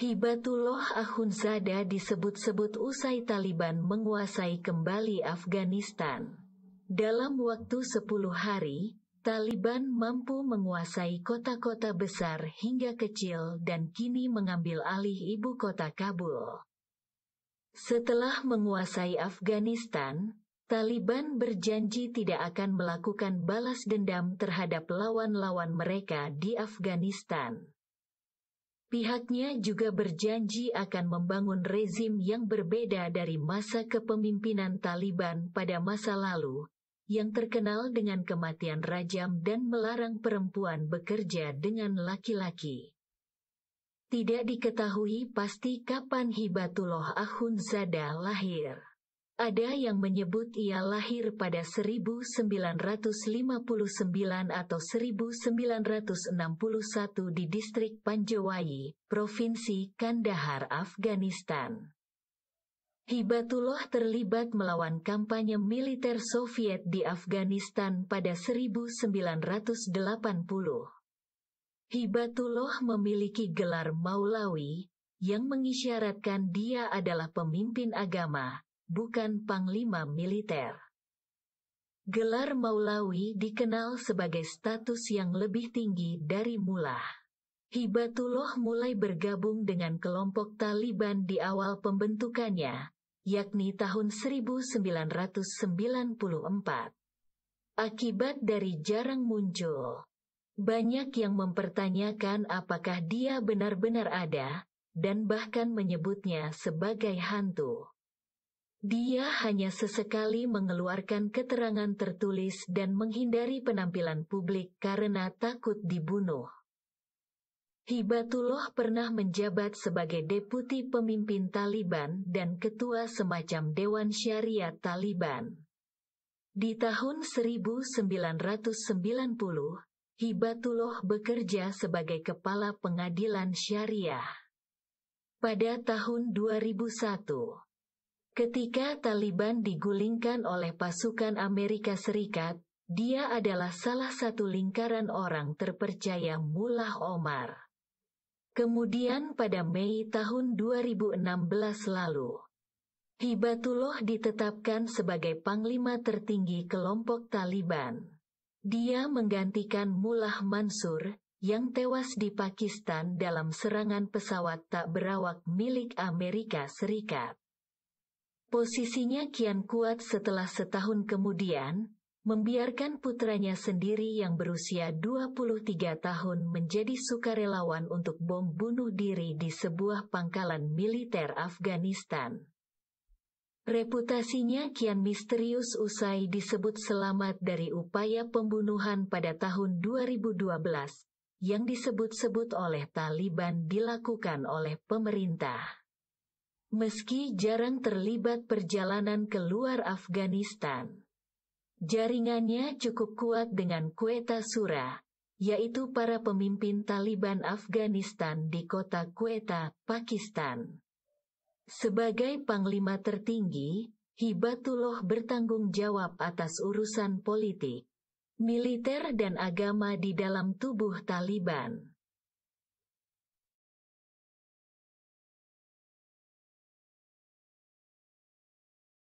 Hibatullah Ahunzada disebut-sebut usai Taliban menguasai kembali Afghanistan. Dalam waktu 10 hari, Taliban mampu menguasai kota-kota besar hingga kecil dan kini mengambil alih ibu kota Kabul. Setelah menguasai Afghanistan, Taliban berjanji tidak akan melakukan balas dendam terhadap lawan-lawan mereka di Afghanistan. Pihaknya juga berjanji akan membangun rezim yang berbeda dari masa kepemimpinan Taliban pada masa lalu, yang terkenal dengan kematian rajam dan melarang perempuan bekerja dengan laki-laki. Tidak diketahui pasti kapan Hibatullah Ahunzada lahir. Ada yang menyebut ia lahir pada 1959 atau 1961 di distrik Panjowai, Provinsi Kandahar, Afghanistan. Hibatullah terlibat melawan kampanye militer Soviet di Afghanistan pada 1980. Hibatullah memiliki gelar Maulawi, yang mengisyaratkan dia adalah pemimpin agama, bukan panglima militer. Gelar Maulawi dikenal sebagai status yang lebih tinggi dari Mullah. Hibatullah mulai bergabung dengan kelompok Taliban di awal pembentukannya, yakni tahun 1994. Akibat dari jarang muncul, banyak yang mempertanyakan apakah dia benar-benar ada, dan bahkan menyebutnya sebagai hantu. Dia hanya sesekali mengeluarkan keterangan tertulis dan menghindari penampilan publik karena takut dibunuh. Hibatullah pernah menjabat sebagai deputi pemimpin Taliban dan ketua semacam Dewan Syariat Taliban. Di tahun 1990, Hibatullah bekerja sebagai kepala pengadilan syariah. Pada tahun 2001, Ketika Taliban digulingkan oleh pasukan Amerika Serikat, dia adalah salah satu lingkaran orang terpercaya Mullah Omar. Kemudian pada Mei tahun 2016 lalu, Hibatullah ditetapkan sebagai panglima tertinggi kelompok Taliban. Dia menggantikan Mullah Mansur, yang tewas di Pakistan dalam serangan pesawat tak berawak milik Amerika Serikat. Posisinya kian kuat setelah setahun kemudian, membiarkan putranya sendiri yang berusia 23 tahun menjadi sukarelawan untuk bom bunuh diri di sebuah pangkalan militer Afghanistan. Reputasinya kian misterius usai disebut selamat dari upaya pembunuhan pada tahun 2012, yang disebut-sebut oleh Taliban dilakukan oleh pemerintah. Meski jarang terlibat perjalanan keluar Afghanistan, jaringannya cukup kuat dengan Quetta Surah, yaitu para pemimpin Taliban Afghanistan di kota Quetta, Pakistan. Sebagai panglima tertinggi, Hibatullah bertanggung jawab atas urusan politik, militer dan agama di dalam tubuh Taliban.